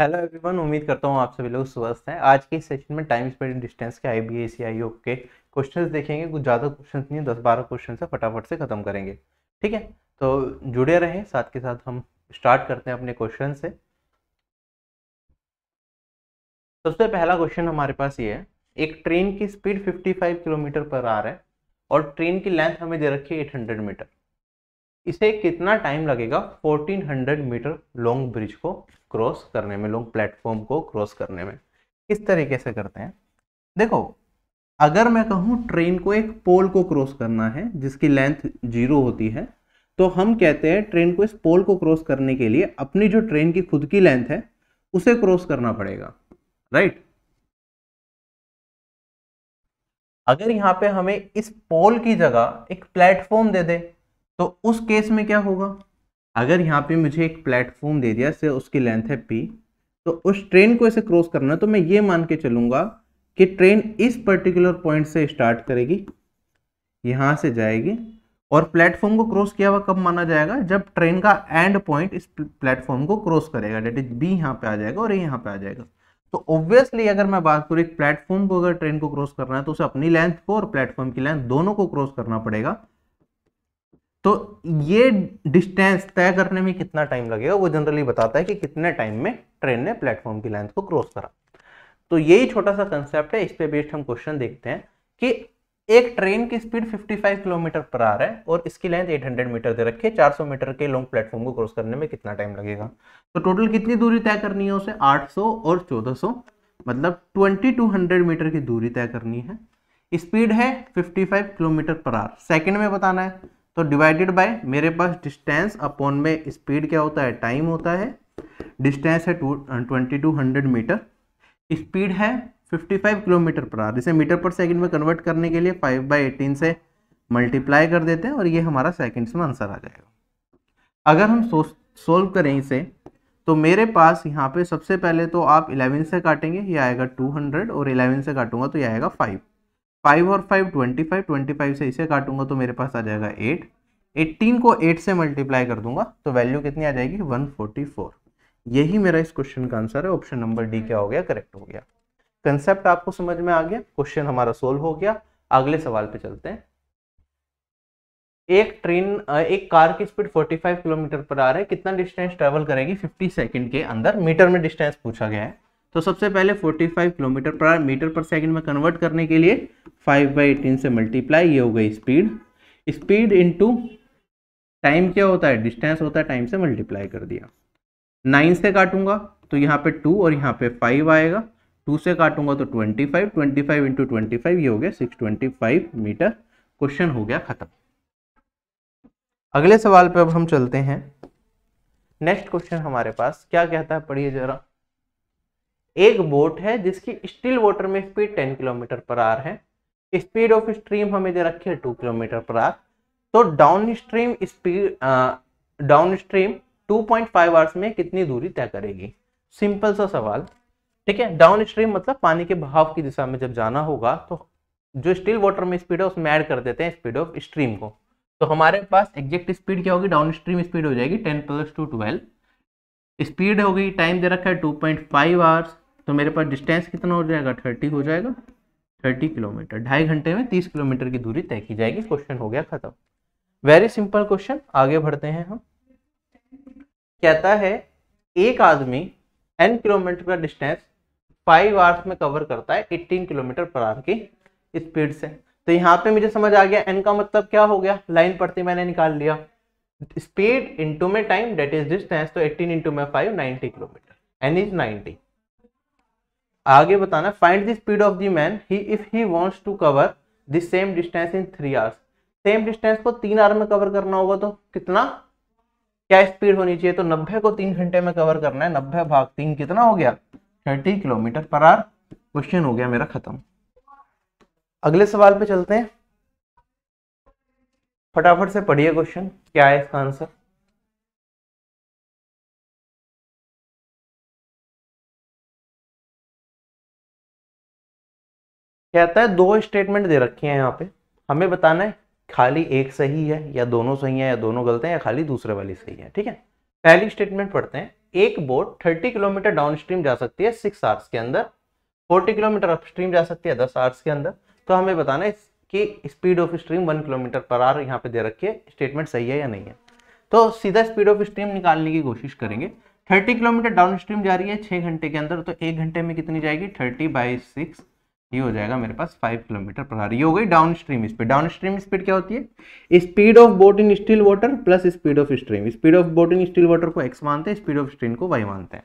hello everyone उम्मीद करता हूँ आप सभी लोग स्वस्थ हैं आज के सेशन में टाइम स्पेंड डिस्टेंस के आई बी ए के क्वेश्चन देखेंगे कुछ ज़्यादा क्वेश्चन नहीं दस बारह क्वेश्चन है फटाफट से खत्म करेंगे ठीक है तो जुड़े रहें साथ के साथ हम स्टार्ट करते हैं अपने क्वेश्चन से सबसे पहला क्वेश्चन हमारे पास ये है एक ट्रेन की स्पीड फिफ्टी किलोमीटर पर आ रहा है और ट्रेन की लेंथ हमें दे रखी है एट मीटर इसे कितना टाइम लगेगा 1400 मीटर लॉन्ग ब्रिज को क्रॉस करने में लॉन्ग प्लेटफॉर्म को क्रॉस करने में किस तरीके से करते हैं देखो अगर मैं कहूँ ट्रेन को एक पोल को क्रॉस करना है जिसकी लेंथ जीरो होती है तो हम कहते हैं ट्रेन को इस पोल को क्रॉस करने के लिए अपनी जो ट्रेन की खुद की लेंथ है उसे क्रॉस करना पड़ेगा राइट अगर यहाँ पे हमें इस पोल की जगह एक प्लेटफॉर्म दे दे तो उस केस में क्या होगा अगर यहाँ पे मुझे एक प्लेटफॉर्म दे दिया से उसकी लेंथ है पी तो उस ट्रेन को ऐसे क्रॉस करना है तो मैं ये मान के चलूँगा कि ट्रेन इस पर्टिकुलर पॉइंट से स्टार्ट करेगी यहाँ से जाएगी और प्लेटफॉर्म को क्रॉस किया हुआ कब माना जाएगा जब ट्रेन का एंड पॉइंट इस प्लेटफॉर्म को क्रॉस करेगा डेट इज बी यहाँ पे आ जाएगा और ए यहाँ पे आ जाएगा तो ऑब्वियसली अगर मैं बात करूँ एक प्लेटफॉर्म को अगर ट्रेन को क्रॉस करना है तो उसे अपनी लेंथ को और प्लेटफॉर्म की लेंथ दोनों को क्रॉस करना पड़ेगा तो ये डिस्टेंस तय करने में कितना टाइम लगेगा वो जनरली बताता है कि कितने टाइम में ट्रेन ने प्लेटफॉर्म की लेंथ को क्रॉस करा तो यही छोटा सा कंसेप्ट है इस पर बेस्ड हम क्वेश्चन देखते हैं कि एक ट्रेन की स्पीड 55 किलोमीटर पर रहा है और इसकी लेंथ 800 मीटर दे रखी है 400 मीटर के लॉन्ग प्लेटफॉर्म को क्रॉस करने में कितना टाइम लगेगा तो टोटल कितनी दूरी तय करनी है उसे 800 और 1400 मतलब 2200 मीटर की दूरी तय करनी है स्पीड है 55 किलोमीटर पर आर सेकंड में बताना है तो डिवाइडेड बाय मेरे पास डिस्टेंस अपॉन में स्पीड क्या होता है टाइम होता है डिस्टेंस है two twenty two hundred metre speed है fifty five kilometre per hour इसे मीटर पर सेकंड में कन्वर्ट करने के लिए फाइव बाई एटीन से मल्टीप्लाई कर देते हैं और ये हमारा सेकंड्स में आंसर आ जाएगा अगर हम सोल्व करें इसे तो मेरे पास यहाँ पे सबसे पहले तो आप इलेवन से काटेंगे ये आएगा टू और इलेवन से काटूंगा तो ये आएगा फाइव फाइव और five twenty five twenty five से इसे काटूंगा तो मेरे पास आ जाएगा एट एट्टीन को एट से मल्टीप्लाई कर दूंगा तो वैल्यू कितनी आ जाएगी वन फोर्टी फोर यही मेरा इस क्वेश्चन का आंसर है ऑप्शन नंबर डी क्या हो गया करेक्ट हो गया कंसेप्ट आपको समझ में आ गया क्वेश्चन हमारा सोल्व हो गया अगले सवाल पे चलते हैं एक ट्रेन एक कार की स्पीड 45 किलोमीटर पर आ रहा है कितना डिस्टेंस ट्रेवल करेगी 50 सेकंड के अंदर मीटर में डिस्टेंस पूछा गया है तो सबसे पहले 45 किलोमीटर पर मीटर पर सेकंड में कन्वर्ट करने के लिए 5 बाई एटीन से मल्टीप्लाई ये हो गई स्पीड स्पीड इनटू टाइम क्या होता है डिस्टेंस होता है टाइम से मल्टीप्लाई कर दिया नाइन से काटूंगा तो यहाँ पे टू और यहाँ पे फाइव आएगा टू से काटूंगा तो twenty five twenty five into twenty five ये हो गया six twenty five metre question हो गया ख़त्म अगले सवाल पे अब हम चलते हैं नेक्स्ट क्वेश्चन हमारे पास क्या कहता है पढ़िए जरा एक बोट है जिसकी स्टिल वाटर में speed ten kilometre per hour है स्पीड ऑफ स्ट्रीम हमें दे रखी है टू किलोमीटर पर आर तो downstream speed downstream two point five hours में कितनी दूरी तय करेगी सिंपल सा सवाल ठीक है डाउन स्ट्रीम मतलब पानी के बहाव की दिशा में जब जाना होगा तो जो स्टिल वाटर में स्पीड है उसमें ऐड कर देते हैं स्पीड ऑफ स्ट्रीम को तो हमारे पास एग्जैक्ट स्पीड क्या होगी डाउन स्ट्रीम स्पीड हो जाएगी ten plus two twelve speed होगी टाइम दे रखा है टू पॉइंट फाइव आवर्स तो मेरे पास डिस्टेंस कितना हो जाएगा थर्टी हो जाएगा थर्टी किलोमीटर ढाई घंटे में तीस किलोमीटर की दूरी तय की जाएगी क्वेश्चन हो गया खत्म वेरी सिंपल क्वेश्चन आगे बढ़ते हैं हम कहता है एक आदमी एन किलोमीटर का डिस्टेंस फाइव आवर्स में कवर करता है एट्टीन किलोमीटर पर आर की स्पीड से तो यहाँ पे मुझे समझ आ गया एन का मतलब क्या हो गया लाइन पढ़ते मैंने निकाल लिया स्पीड इंटू में टाइम डेट इज डिस्टेंस तो एट्टीन इंटू में five ninety kilometre N is ninety आगे बताना find the speed of the man he if he wants to cover the same distance in three hours same distance को तीन our में cover करना होगा तो कितना क्या स्पीड होनी चाहिए तो नब्बे को तीन घंटे में कवर करना है नब्बे भाग तीन कितना हो गया thirty kilometre per hour question हो गया मेरा खत्म अगले सवाल पे चलते हैं फटाफट से पढ़िए क्वेश्चन क्या है इसका आंसर कहता है दो स्टेटमेंट दे रखे हैं यहाँ पे हमें बताना है खाली एक सही है या दोनों सही है या दोनों गलत हैं या खाली दूसरे वाली सही है ठीक है पहली स्टेटमेंट पढ़ते हैं एक बोट 30 किलोमीटर डाउनस्ट्रीम जा सकती है सिक्स आवर्स के अंदर 40 किलोमीटर अपस्ट्रीम जा सकती है दस आवर्स के अंदर तो हमें बताना है कि speed of stream one kilometre per hour यहाँ पे दे रखी है स्टेटमेंट सही है या नहीं है तो सीधा स्पीड ऑफ स्ट्रीम निकालने की कोशिश करेंगे 30 किलोमीटर डाउन स्ट्रीम जा रही है छः घंटे के अंदर तो एक घंटे में कितनी जाएगी 30 बाई सिक्स ये हो जाएगा मेरे पास फाइव किलोमीटर पर आवर ये हो गई downstream speed downstream speed क्या होती है speed of boat in still water plus speed of stream speed of boat in still water को एक्स मानते हैं स्पीड ऑफ स्ट्रीम को वाई मानते हैं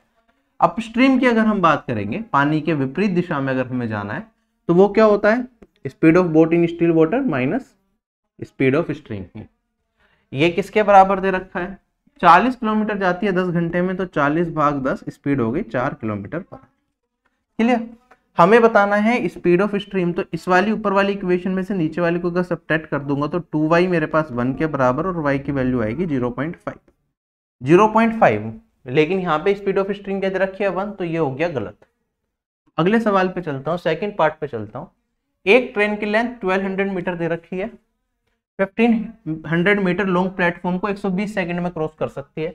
अप स्ट्रीम की अगर हम बात करेंगे पानी के विपरीत दिशा में अगर हमें जाना है तो वो क्या होता है speed of boat in still water minus speed of stream ये किसके बराबर दे रखा है 40 किलोमीटर जाती है 10 घंटे में तो 40 भाग 10 स्पीड हो गई 4 किलोमीटर पर क्लियर हमें बताना है स्पीड ऑफ स्ट्रीम तो इस वाली ऊपर वाली इक्वेशन में से नीचे वाले को अगर सब्ट्रैक्ट कर दूंगा तो टू वाई मेरे पास वन के बराबर और वाई की वैल्यू आएगी zero point five zero point five लेकिन यहाँ पे स्पीड ऑफ स्ट्रीम क्या रखी है वन तो ये हो गया गलत अगले सवाल पे चलता हूँ सेकेंड पार्ट पे चलता हूँ एक ट्रेन की लेंथ ट्वेल्व हंड्रेड मीटर दे रखी है fifteen hundred metre long platform को एक सौ बीस सेकेंड में क्रॉस कर सकती है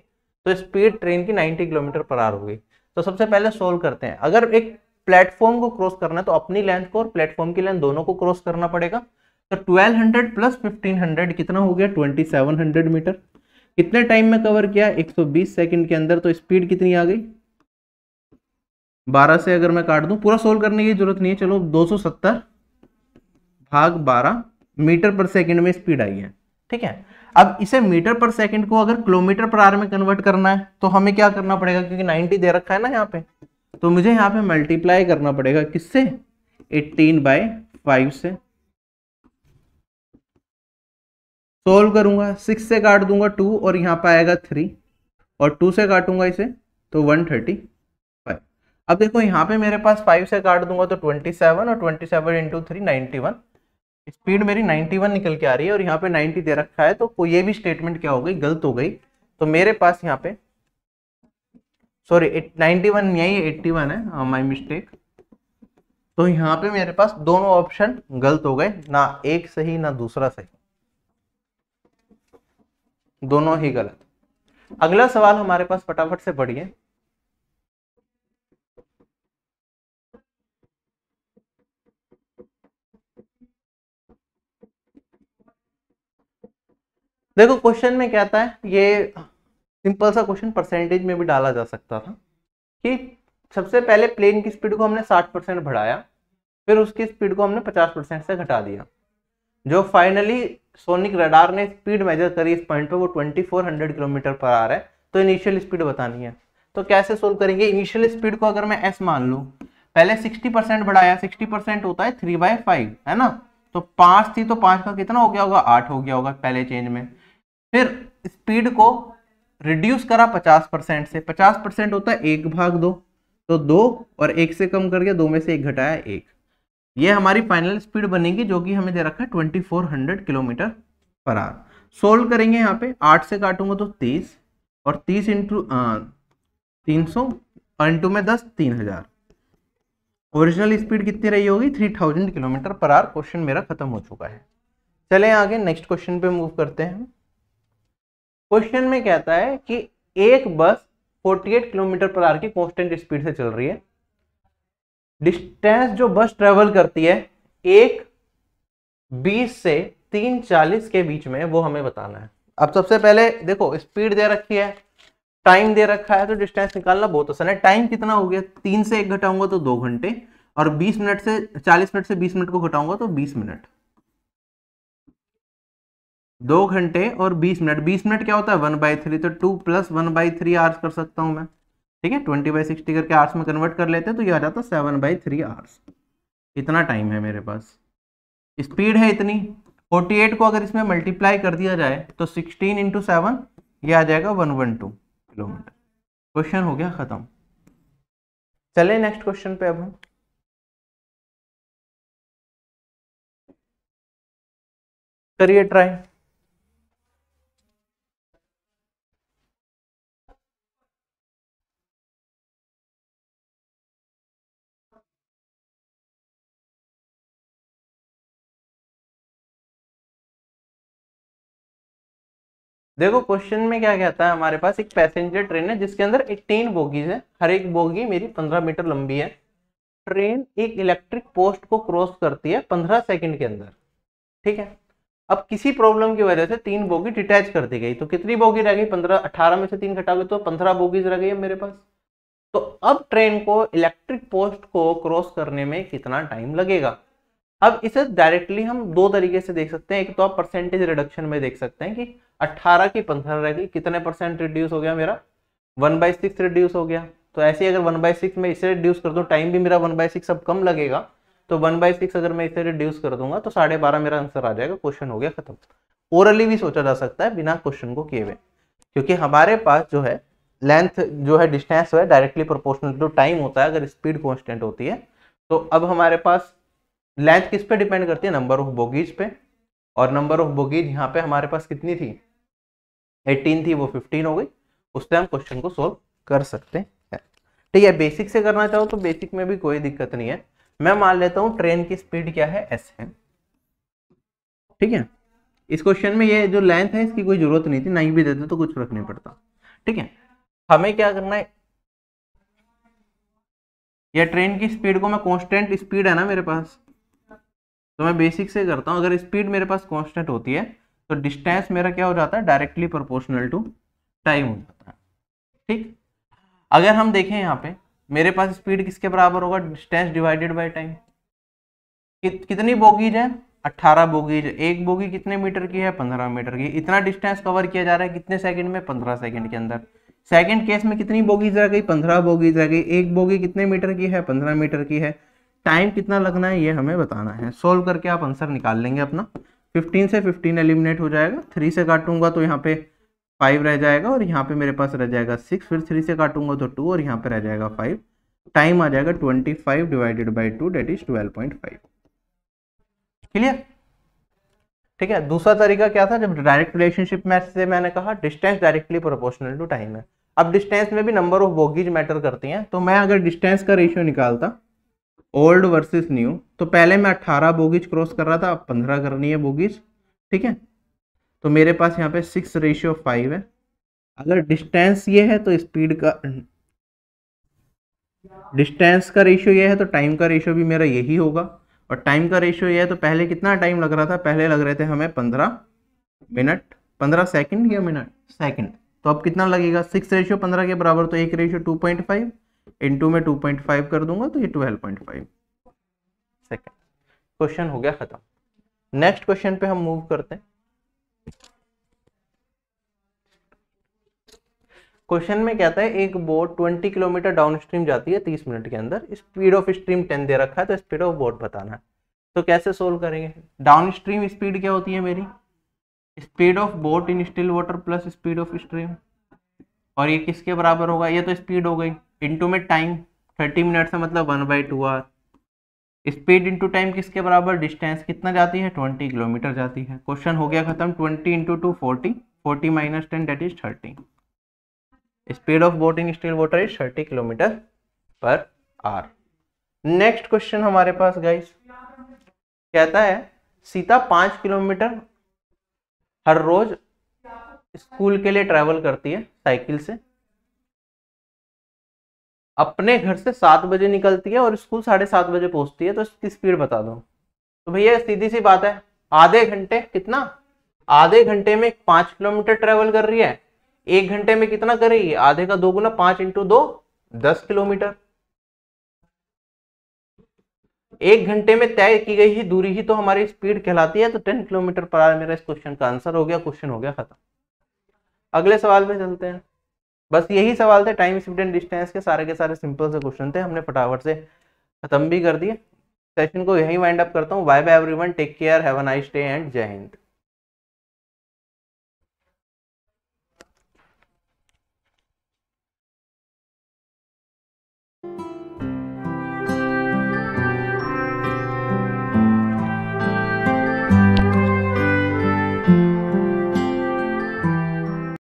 तो स्पीड ट्रेन की नाइन्टी किलोमीटर पर आर होगी तो सबसे पहले सोल्व करते हैं अगर एक प्लेटफॉर्म को क्रॉस करना है तो अपनी लेंथ को और प्लेटफॉर्म की लेंथ दोनों को क्रॉस करना पड़ेगा तो 1200 प्लस 1500 कितना हो गया 2700 मीटर कितने टाइम में कवर किया 120 सेकंड के अंदर तो स्पीड कितनी आ गई 12 से अगर मैं काट दूं पूरा सोल्व करने की जरूरत नहीं है चलो 270 भाग 12 मीटर पर सेकंड में स्पीड आई है ठीक है अब इसे मीटर पर सेकंड को अगर किलोमीटर पर आर में कन्वर्ट करना है तो हमें क्या करना पड़ेगा क्योंकि नाइनटी दे रखा है ना यहाँ पे तो मुझे यहाँ पे मल्टीप्लाई करना पड़ेगा किससे 18 बाय फाइव से सोल्व करूंगा सिक्स से काट दूंगा टू और यहाँ पे आएगा थ्री और टू से काटूंगा इसे तो वन थर्टी फाइव अब देखो यहाँ पे मेरे पास फाइव से काट दूंगा तो ट्वेंटी सेवन और twenty seven into three ninety one speed मेरी 91 निकल के आ रही है और यहाँ पे 90 दे रखा है तो ये भी स्टेटमेंट क्या हो गई गलत हो गई तो मेरे पास यहाँ पे सॉरी नाइन्टी वन यही एट्टी वन है माई हाँ, मिस्टेक तो यहाँ पे मेरे पास दोनों ऑप्शन गलत हो गए ना एक सही ना दूसरा सही दोनों ही गलत अगला सवाल हमारे पास फटाफट से पढ़िए देखो क्वेश्चन में क्या आता है ये सिंपल सा क्वेश्चन परसेंटेज में भी डाला जा सकता था कि सबसे पहले प्लेन की स्पीड को हमने 60 परसेंट बढ़ाया फिर उसकी स्पीड को हमने 50 परसेंट से घटा दिया जो फाइनली सोनिक रडार ने स्पीड मेजर करी इस पॉइंट पे वो 2400 किलोमीटर पर आ रहा है तो इनिशियल स्पीड बतानी है तो कैसे सोल्व करेंगे इनिशियल स्पीड को अगर मैं एस मान लूँ पहले सिक्सटी परसेंट बढ़ाया सिक्सटी परसेंट होता है थ्री बाय फाइव है ना तो पाँच थी तो पाँच का कितना हो गया होगा आठ हो गया होगा पहले चेंज में फिर स्पीड को रिड्यूस करा 50 परसेंट से 50 परसेंट होता है एक भाग दो तो दो और एक से कम करके दो में से एक घटाया एक ये हमारी फाइनल स्पीड बनेगी जो कि हमें दे रखा है twenty four hundred kilometre per hour solve करेंगे यहाँ पे आठ से काटूंगा तो तीस और तीस इंटू तीन सौ इंटू में दस तीन हजार ओरिजिनल स्पीड कितनी रही होगी three thousand kilometre per hour question मेरा खत्म हो चुका है चले आगे नेक्स्ट क्वेश्चन पे मूव करते हैं क्वेश्चन में कहता है कि एक बस 48 किलोमीटर पर आर की कॉन्स्टेंट स्पीड से चल रही है डिस्टेंस जो बस ट्रेवल करती है एक बीस से तीन चालीस के बीच में वो हमें बताना है अब सबसे पहले देखो स्पीड दे रखी है टाइम दे रखा है तो डिस्टेंस निकालना बहुत आसान है टाइम कितना हो गया तीन से एक घटाऊंगा तो दो घंटे और बीस मिनट से चालीस मिनट से बीस मिनट को घटाऊंगा तो बीस मिनट दो घंटे और बीस मिनट बीस मिनट क्या होता है वन बाई थ्री तो two plus one by three hours कर सकता हूं मैं ठीक है ट्वेंटी बाई सिक्सटी करके आर्स में कन्वर्ट कर लेते हैं तो ये आ जाता है सेवन बाई थ्री आर्स इतना टाइम है मेरे पास स्पीड है इतनी फोर्टी एट को अगर इसमें मल्टीप्लाई कर दिया जाए तो सिक्सटीन इंटू सेवन ये आ जाएगा one one two kilometre question हो गया ख़त्म चले नेक्स्ट क्वेश्चन पे अब हम करिए ट्राई देखो क्वेश्चन में क्या कहता है हमारे पास एक पैसेंजर ट्रेन है जिसके अंदर 18 बोगीज है हर एक बोगी मेरी 15 मीटर लंबी है ट्रेन एक इलेक्ट्रिक पोस्ट को क्रॉस करती है 15 सेकंड के अंदर ठीक है अब किसी प्रॉब्लम की वजह से तीन बोगी डिटैच कर दी गई तो कितनी बोगी रह गई पंद्रह अठारह में से तीन घटाओगे तो पंद्रह बोगीज रह गई है मेरे पास तो अब ट्रेन को इलेक्ट्रिक पोस्ट को क्रॉस करने में कितना टाइम लगेगा अब इसे डायरेक्टली हम दो तरीके से देख सकते हैं एक तो आप परसेंटेज रिडक्शन में देख सकते हैं कि 18 की पंद्रह रह गई कितने परसेंट रिड्यूस हो गया मेरा वन बाई सिक्स रिड्यूस हो गया तो ऐसे ही अगर वन बाई सिक्स में इसे रिड्यूस कर दूँ टाइम भी मेरा वन बाई सिक्स अब कम लगेगा तो वन बाई सिक्स अगर मैं इसे रिड्यूस कर दूंगा तो साढ़े बारह मेरा आंसर आ जाएगा क्वेश्चन हो गया खत्म ओरली भी सोचा जा सकता है बिना क्वेश्चन को किए हुए क्योंकि हमारे पास जो है लेंथ जो है डिस्टेंस है डायरेक्टली प्रोपोर्शनल टू टाइम होता है अगर स्पीड कॉन्स्टेंट होती है तो अब हमारे पास लेंथ किस पे डिपेंड करती है नंबर ऑफ बोगीज पे और नंबर ऑफ बोगीज यहाँ पे हमारे पास कितनी थी 18 थी वो 15 हो गई उससे हम क्वेश्चन को सोल्व कर सकते हैं ठीक है बेसिक से करना चाहो तो बेसिक में भी कोई दिक्कत नहीं है मैं मान लेता हूँ ट्रेन की स्पीड क्या है एस है ठीक है इस क्वेश्चन में ये जो लेंथ है इसकी कोई जरूरत नहीं थी नहीं भी देते तो कुछ फर्क नहीं पड़ता ठीक है हमें क्या करना है ये ट्रेन की स्पीड को मैं कॉन्स्टेंट स्पीड है ना मेरे पास तो मैं बेसिक से करता हूँ अगर स्पीड मेरे पास कॉन्स्टेंट होती है तो डिस्टेंस मेरा क्या हो जाता है डायरेक्टली प्रोपोर्शनल टू टाइम हो जाता है ठीक अगर हम देखें यहाँ पे मेरे पास स्पीड किसके बराबर होगा डिस्टेंस डिवाइडेड बाई टाइम कि, कितनी बोगीज है 18 बोगीज एक बोगी कितने मीटर की है 15 मीटर की इतना डिस्टेंस कवर किया जा रहा है कितने सेकंड में 15 सेकंड के अंदर सेकंड केस में कितनी बोगीज रह गई 15 बोगीज रह गई एक बोगी कितने मीटर की है 15 मीटर की है टाइम कितना लगना है ये हमें बताना है सोल्व करके आप आंसर निकाल लेंगे अपना 15 से 15 एलिमिनेट हो जाएगा थ्री से काटूंगा तो यहाँ पे फाइव रह जाएगा और यहाँ पे मेरे पास रह जाएगा सिक्स फिर थ्री से काटूंगा तो टू और यहाँ पे रह जाएगा फाइव टाइम आ जाएगा twenty five divided by two that is twelve point five clear ठीक है दूसरा तरीका क्या था जब डायरेक्ट रिलेशनशिप मैथ से मैंने कहा distance directly proportional to time है अब डिस्टेंस में भी नंबर ऑफ बोगीज मैटर करती हैं तो मैं अगर डिस्टेंस का रेशियो निकालता ओल्ड वर्सेस न्यू तो पहले मैं अट्ठारह बोगीज क्रॉस कर रहा था अब पंद्रह करनी है बोगीज ठीक है तो मेरे पास यहाँ पे सिक्स रेशियो फाइव है अगर डिस्टेंस ये है तो स्पीड का डिस्टेंस का रेशियो ये है तो टाइम का रेशियो भी मेरा यही होगा और टाइम का रेशियो ये है तो पहले कितना टाइम लग रहा था पहले लग रहे थे हमें पंद्रह मिनट पंद्रह सेकंड या मिनट सेकंड तो अब कितना लगेगा सिक्स रेशियो पंद्रह के बराबर तो एक ratio two point five two में 2.5 कर दूंगा तो ये 12.5 पॉइंट सेकेंड क्वेश्चन हो गया ख़त्म नेक्स्ट क्वेश्चन पे हम मूव करते हैं क्वेश्चन में कहता है एक बोट 20 किलोमीटर डाउन स्ट्रीम जाती है 30 मिनट के अंदर स्पीड ऑफ स्ट्रीम 10 दे रखा है तो स्पीड ऑफ बोट बताना है तो कैसे सोल्व करेंगे डाउन स्ट्रीम स्पीड क्या होती है मेरी speed of boat in still water plus speed of stream और ये किसके बराबर होगा ये तो स्पीड हो गई इंटू में टाइम थर्टी मिनट से मतलब one by two hour speed into time किसके बराबर डिस्टेंस कितना जाती है ट्वेंटी किलोमीटर जाती है क्वेश्चन हो गया खत्म twenty into two forty forty minus ten that is thirty speed of boating still water is thirty kilometre per hour next question हमारे पास गाइस कहता है सीता पाँच किलोमीटर हर रोज स्कूल के लिए ट्रैवल करती है साइकिल से अपने घर से सात बजे निकलती है और स्कूल साढ़े सात बजे पहुंचती है तो इसकी स्पीड बता दो तो भैया सीधी सी बात है आधे घंटे कितना आधे घंटे में पांच किलोमीटर ट्रेवल कर रही है एक घंटे में कितना कर रही है आधे का दो गुना पांच इंटू दो दस किलोमीटर एक घंटे में तय की गई ही दूरी ही तो हमारी स्पीड कहलाती है तो टेन किलोमीटर पर आवर मेरा इस क्वेश्चन का आंसर हो गया क्वेश्चन हो गया खत्म अगले सवाल में चलते हैं बस यही सवाल थे टाइम स्पीड एंड डिस्टेंस के सारे के सारे सिंपल से क्वेश्चन थे हमने फटाफट से खत्म भी कर दिए सेशन को यही वाइंड अप करता हूँ bye bye everyone take care have a nice day and Jai Hind